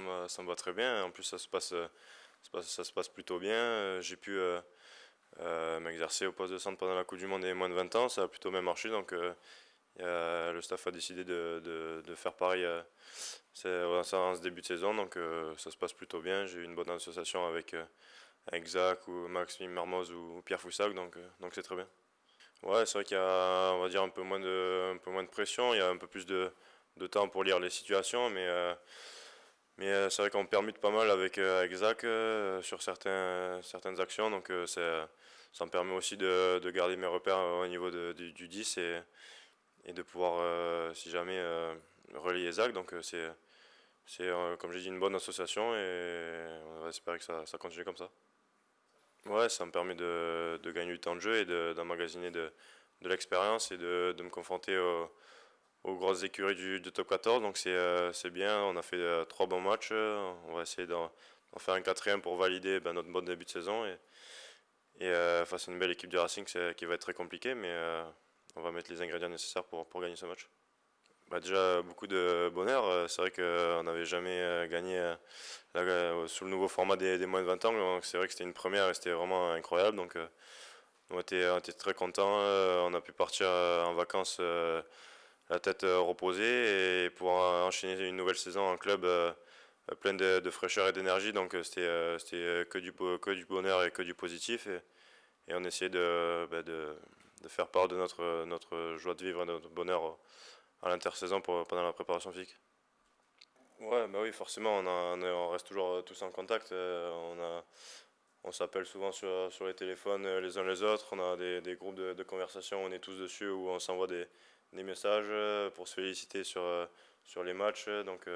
moi ça me, va très bien. En plus, ça se passe, euh, ça se passe, plutôt bien. Euh, j'ai pu euh, m'exercer au poste de centre pendant la Coupe du Monde et moins de 20 ans. Ça a plutôt bien marché. Donc, le staff a décidé de, faire pareil en ce début de saison. Donc, ça se passe plutôt bien. J'ai eu une bonne association avec, avec Zach ou Maxime Marmoz ou Pierre Foussac. Donc, donc c'est très bien. Ouais, c'est vrai qu'il y a, on va dire, un peu moins de, peu moins de pression. Il y a un peu plus de, temps pour lire les situations, mais mais euh, c'est vrai qu'on permute pas mal avec, exact euh, Zach euh, sur certains, certaines actions, donc ça me permet aussi de, de, garder mes repères au niveau de, du, 10 et, et de pouvoir, si jamais, relier Zach. Donc c'est c'est, comme j'ai dit, une bonne association et on va espérer que ça, ça continue comme ça. Ouais, ça me permet de, de gagner du temps de jeu et d'emmagasiner de, de, l'expérience et de, de, me confronter aux, aux grosses écuries du, top 14. Donc euh, c'est bien, on a fait euh, trois bons matchs. On va essayer d'en faire un quatrième pour valider ben, notre bon début de saison. Et, et euh, face à une belle équipe du Racing qui va être très compliquée, mais on va mettre les ingrédients nécessaires pour, pour gagner ce match. Bah déjà beaucoup de bonheur, c'est vrai qu'on n'avait jamais gagné sous le nouveau format des, moins de 20 ans, donc c'est vrai que c'était une première et c'était vraiment incroyable. Donc on était, on était très contents, on a pu partir en vacances la tête euh, reposée et pour enchaîner une nouvelle saison en club euh, plein de, fraîcheur et d'énergie. Donc euh, c'était que, du, que du bonheur et que du positif. Et, et on essayait bah, de, de, faire part de notre, notre joie de vivre et notre bonheur à l'intersaison pendant la préparation physique. Ouais, bah oui, forcément, on, on, reste toujours tous en contact. on a, on s'appelle souvent sur, les téléphones euh, les uns les autres, on a des, groupes de, de, conversation, on est tous dessus où on s'envoie des, des, messages euh, pour se féliciter sur, euh, sur les matchs. Donc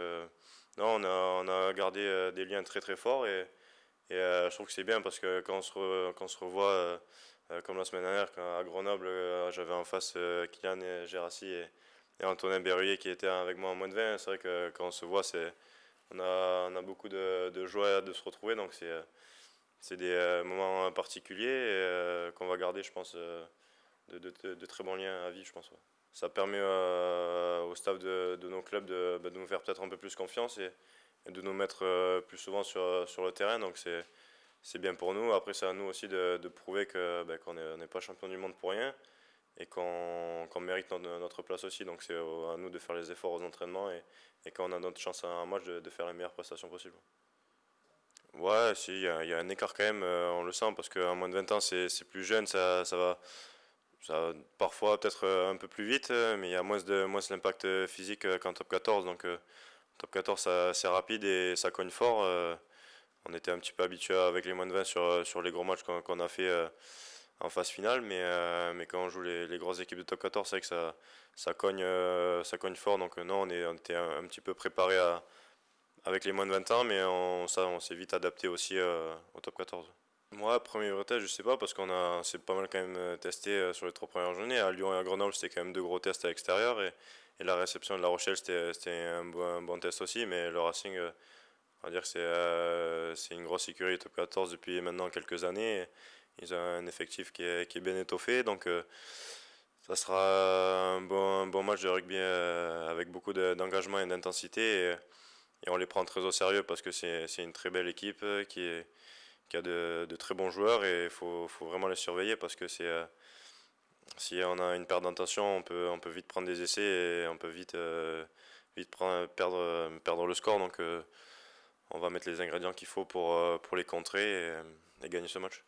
non, on a, gardé des liens très très forts et, je trouve que c'est bien parce que quand on se, revoit, comme la semaine dernière quand, à Grenoble, j'avais en face Kylian et Gérassi et, et, Antonin Berruyer qui étaient avec moi en moins de 20. C'est vrai que quand on se voit, on a, on a beaucoup de, de joie de se retrouver. donc c'est c'est des euh, moments particuliers euh, qu'on va garder, je pense, euh, de, très bons liens à vie, je pense. Ça permet au staff de, nos clubs bah, de, nous faire peut-être un peu plus confiance et, de nous mettre plus souvent sur, le terrain. Donc c'est bien pour nous. Après, c'est à nous aussi de, prouver bah, qu'on n'est pas champion du monde pour rien et qu'on mérite notre, place aussi. Donc, c'est à nous de faire les efforts aux entraînements et, et quand a notre chance à un match, de, de faire les meilleures prestations possibles. Ouais, il y, a un écart quand même, euh, on le sent, parce qu'en moins de 20 ans, c'est plus jeune, ça, ça va. Ça, parfois peut-être euh, un peu plus vite, euh, mais il y a moins de moins l'impact physique qu'en top 14. Donc top 14 c'est rapide et ça cogne fort. on était un petit peu habitué avec les moins de 20 sur, sur les gros matchs qu'on a fait en phase finale, mais, mais quand on joue les, les, grosses équipes de top 14, c'est vrai que ça, ça, cogne, ça cogne fort. Donc non, on, est, était un, un petit peu préparé à, avec les moins de 20 ans, mais on, on s'est vite adapté aussi euh, au top 14. Moi, premier test, je sais pas, parce qu'on a, c'est pas mal quand même euh, testé euh, sur les trois premières journées. À Lyon et à Grenoble, c'était quand même deux gros tests à l'extérieur, et, la réception de La Rochelle, c'était un, bon, bon, test aussi, mais le Racing, on va dire que c'est une grosse sécurité top 14 depuis maintenant quelques années. Ils ont un effectif qui est, bien étoffé, donc ça sera un bon, bon match de rugby avec beaucoup d'engagement et d'intensité et on les prend très au sérieux parce que c'est une très belle équipe euh, qui, est, a de, de, très bons joueurs et il faut, vraiment les surveiller parce que c'est euh, si on a une perte d'intention, on peut, on peut vite prendre des essais et on peut vite, euh, vite perdre, perdre le score. Donc on va mettre les ingrédients qu'il faut pour, les contrer et gagner ce match.